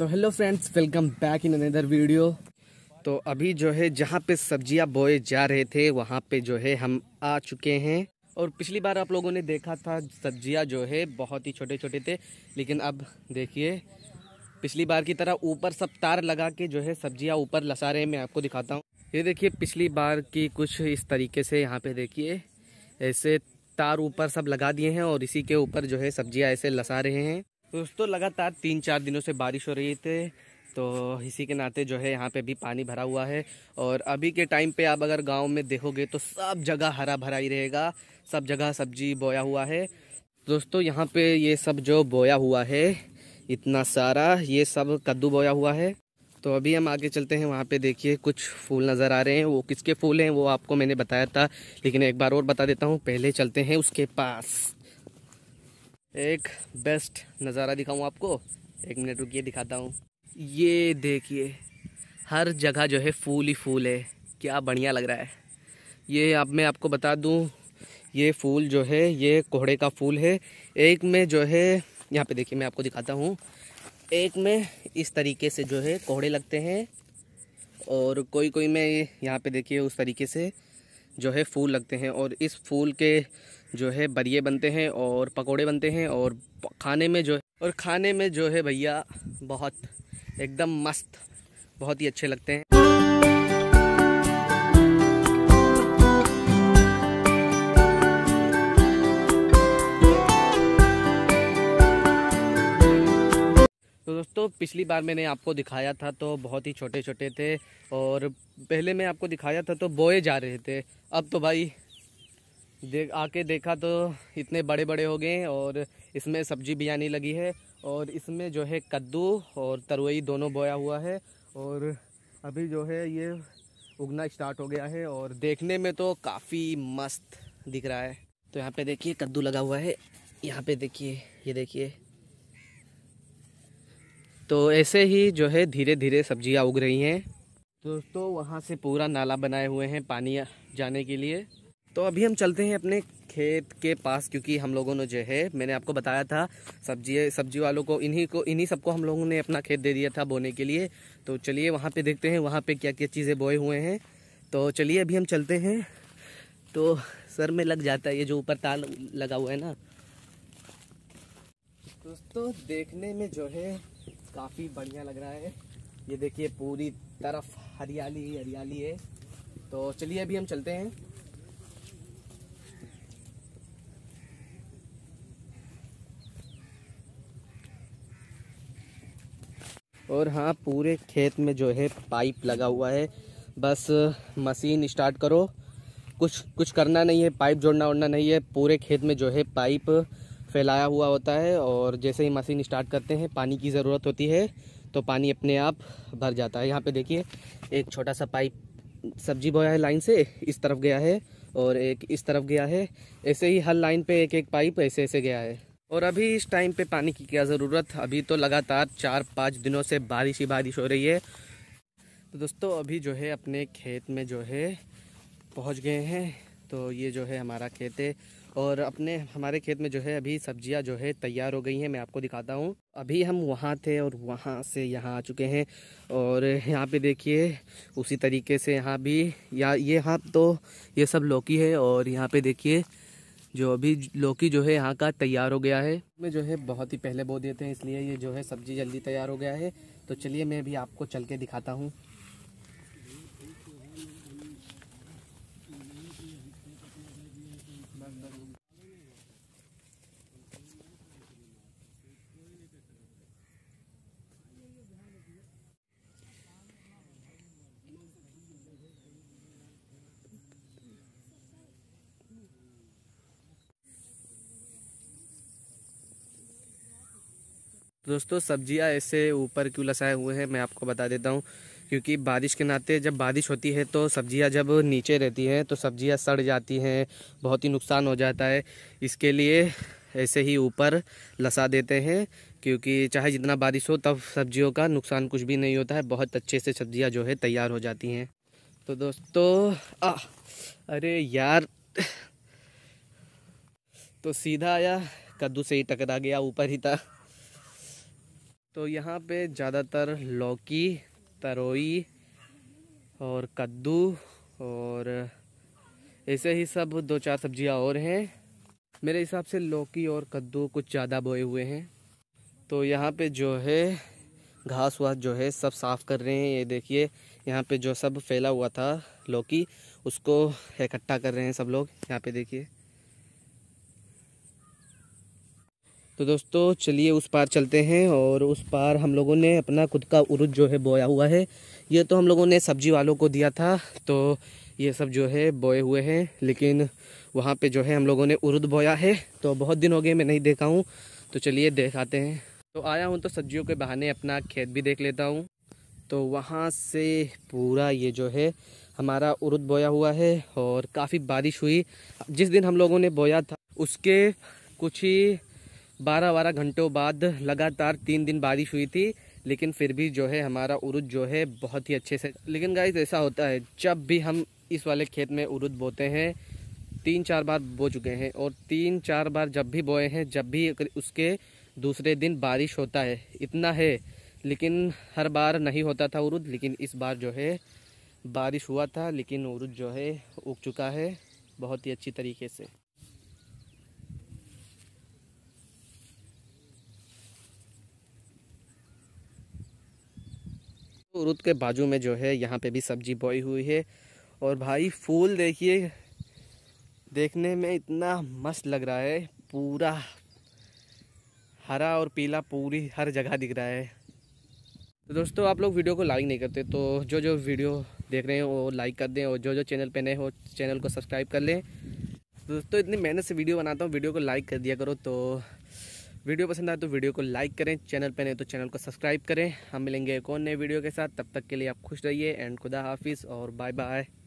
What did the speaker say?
तो hello friends welcome back in another video तो अभी जो है जहाँ पे सब्जियाँ बोए जा रहे थे वहाँ पे जो है हम आ चुके हैं और पिछली बार आप लोगों ने देखा था सब्जियाँ जो है बहुत ही छोटे छोटे थे लेकिन अब देखिए पिछली बार की तरह ऊपर सब तार लगा के जो है सब्जियाँ ऊपर लसा रहे हैं मैं आपको दिखाता हूँ ये देखिए पिछली बार की कुछ इस तरीके से यहाँ पर देखिए ऐसे तार ऊपर सब लगा दिए हैं और इसी के ऊपर जो है सब्जियाँ ऐसे लसा रहे हैं दोस्तों लगातार तीन चार दिनों से बारिश हो रही थी तो इसी के नाते जो है यहाँ पे भी पानी भरा हुआ है और अभी के टाइम पे आप अगर गांव में देखोगे तो सब जगह हरा भरा ही रहेगा सब जगह सब्जी बोया हुआ है दोस्तों यहाँ पे ये सब जो बोया हुआ है इतना सारा ये सब कद्दू बोया हुआ है तो अभी हम आगे चलते हैं वहाँ पे देखिए कुछ फूल नज़र आ रहे हैं वो किसके फूल हैं वो आपको मैंने बताया था लेकिन एक बार और बता देता हूँ पहले चलते हैं उसके पास एक बेस्ट नज़ारा दिखाऊं आपको एक मिनट रुकिए दिखाता हूँ ये देखिए हर जगह जो है फूल ही फूल है क्या बढ़िया लग रहा है ये अब आप मैं आपको बता दूँ ये फूल जो है ये कोहड़े का फूल है एक में जो है यहाँ पे देखिए मैं आपको दिखाता हूँ एक में इस तरीके से जो है कोहड़े लगते हैं और कोई कोई में यहाँ पे देखिए उस तरीके से जो है फूल लगते हैं और इस फूल के जो है बरिए बनते हैं और पकोड़े बनते हैं और खाने में जो और खाने में जो है भैया बहुत एकदम मस्त बहुत ही अच्छे लगते हैं दोस्तों पिछली बार मैंने आपको दिखाया था तो बहुत ही छोटे छोटे थे और पहले मैं आपको दिखाया था तो बोए जा रहे थे अब तो भाई देख आके देखा तो इतने बड़े बड़े हो गए और इसमें सब्जी भी आने लगी है और इसमें जो है कद्दू और तरुई दोनों बोया हुआ है और अभी जो है ये उगना स्टार्ट हो गया है और देखने में तो काफ़ी मस्त दिख रहा है तो यहाँ पे देखिए कद्दू लगा हुआ है यहाँ पे देखिए ये देखिए तो ऐसे ही जो है धीरे धीरे सब्जियां उग रही हैं दोस्तों तो वहाँ से पूरा नाला बनाए हुए हैं पानी जाने के लिए तो अभी हम चलते हैं अपने खेत के पास क्योंकि हम लोगों ने जो है मैंने आपको बताया था सब्जी सब्जी वालों को इन्हीं को इन्हीं सबको हम लोगों ने अपना खेत दे दिया था बोने के लिए तो चलिए वहाँ पे देखते हैं वहाँ पे क्या क्या चीज़ें बोए हुए हैं तो चलिए अभी हम चलते हैं तो सर में लग जाता है ये जो ऊपर ताल लगा हुआ है ना दोस्तों देखने में जो है काफ़ी बढ़िया लग रहा है ये देखिए पूरी तरफ हरियाली ही हरियाली है तो चलिए अभी हम चलते हैं और हाँ पूरे खेत में जो है पाइप लगा हुआ है बस मशीन स्टार्ट करो कुछ कुछ करना नहीं है पाइप जोड़ना उड़ना नहीं है पूरे खेत में जो है पाइप फैलाया हुआ होता है और जैसे ही मशीन स्टार्ट करते हैं पानी की ज़रूरत होती है तो पानी अपने आप भर जाता है यहाँ पे देखिए एक छोटा सा पाइप सब्जी बोया है लाइन से इस तरफ गया है और एक इस तरफ गया है ऐसे ही हर लाइन पे एक एक पाइप ऐसे ऐसे गया है और अभी इस टाइम पे पानी की क्या ज़रूरत अभी तो लगातार चार पाँच दिनों से बारिश ही बारिश हो रही है तो दोस्तों अभी जो है अपने खेत में जो है पहुँच गए हैं तो ये जो है हमारा खेत है और अपने हमारे खेत में जो है अभी सब्जियां जो है तैयार हो गई हैं मैं आपको दिखाता हूँ अभी हम वहाँ थे और वहाँ से यहाँ आ चुके हैं और यहाँ पे देखिए उसी तरीके से यहाँ भी या ये यहाँ तो ये सब लौकी है और यहाँ पे देखिए जो अभी लौकी जो है यहाँ का तैयार हो गया है मैं जो है बहुत ही पहले बो देते हैं इसलिए ये जो है सब्जी जल्दी तैयार हो गया है तो चलिए मैं भी आपको चल के दिखाता हूँ दोस्तों सब्जियां ऐसे ऊपर क्यों लसाए हुए हैं मैं आपको बता देता हूँ क्योंकि बारिश के नाते जब बारिश होती है तो सब्जियां जब नीचे रहती हैं तो सब्जियां सड़ जाती हैं बहुत ही नुकसान हो जाता है इसके लिए ऐसे ही ऊपर लसा देते हैं क्योंकि चाहे जितना बारिश हो तब सब्जियों का नुकसान कुछ भी नहीं होता है बहुत अच्छे से सब्जियां जो है तैयार हो जाती हैं तो दोस्तों आ अरे यार तो सीधा आया कद्दू से ही टकरा गया ऊपर ही था तो यहाँ पे ज़्यादातर लौकी तरोई और कद्दू और ऐसे ही सब दो चार सब्जियाँ और हैं मेरे हिसाब से लौकी और कद्दू कुछ ज़्यादा बोए हुए हैं तो यहाँ पे जो है घास वास जो है सब साफ़ कर रहे हैं ये देखिए यहाँ पे जो सब फैला हुआ था लौकी उसको इकट्ठा कर रहे हैं सब लोग यहाँ पे देखिए तो दोस्तों चलिए उस पार चलते हैं और उस पार हम लोगों ने अपना खुद का उर्द जो है बोया हुआ है ये तो हम लोगों ने सब्जी वालों को दिया था तो ये सब जो है बोए हुए हैं लेकिन वहाँ पे जो है हम लोगों ने उरुद बोया है तो बहुत दिन हो गए मैं नहीं देखा हूँ तो चलिए देख आते हैं तो आया हूँ तो सब्जियों के बहाने अपना खेत भी देख लेता हूँ तो वहाँ से पूरा ये जो है हमारा उरुद बोया हुआ है और काफ़ी बारिश हुई जिस दिन हम लोगों ने बोया था उसके कुछ ही बारह बारह घंटों बाद लगातार तीन दिन बारिश हुई थी लेकिन फिर भी जो है हमारा उरुद जो है बहुत ही अच्छे से लेकिन गाइस ऐसा होता है जब भी हम इस वाले खेत में उरुद बोते हैं तीन चार बार बो चुके हैं और तीन चार बार जब भी बोए हैं जब भी उसके दूसरे दिन बारिश होता है इतना है लेकिन हर बार नहीं होता था उरुद लेकिन इस बार जो है बारिश हुआ था लेकिन उरुद जो है उग चुका है बहुत ही अच्छी तरीके से उरुद के बाजू में जो है यहाँ पे भी सब्जी बोई हुई है और भाई फूल देखिए देखने में इतना मस्त लग रहा है पूरा हरा और पीला पूरी हर जगह दिख रहा है तो दोस्तों आप लोग वीडियो को लाइक नहीं करते तो जो जो वीडियो देख रहे हैं वो लाइक कर दें और जो जो चैनल पे नए हो चैनल को सब्सक्राइब कर लें दोस्तों इतनी मेहनत से वीडियो बनाता हूँ वीडियो को लाइक कर दिया करो तो वीडियो पसंद आए तो वीडियो को लाइक करें चैनल पर नहीं तो चैनल को सब्सक्राइब करें हम मिलेंगे एक और नए वीडियो के साथ तब तक के लिए आप खुश रहिए एंड खुदा हाफिज़ और बाय बाय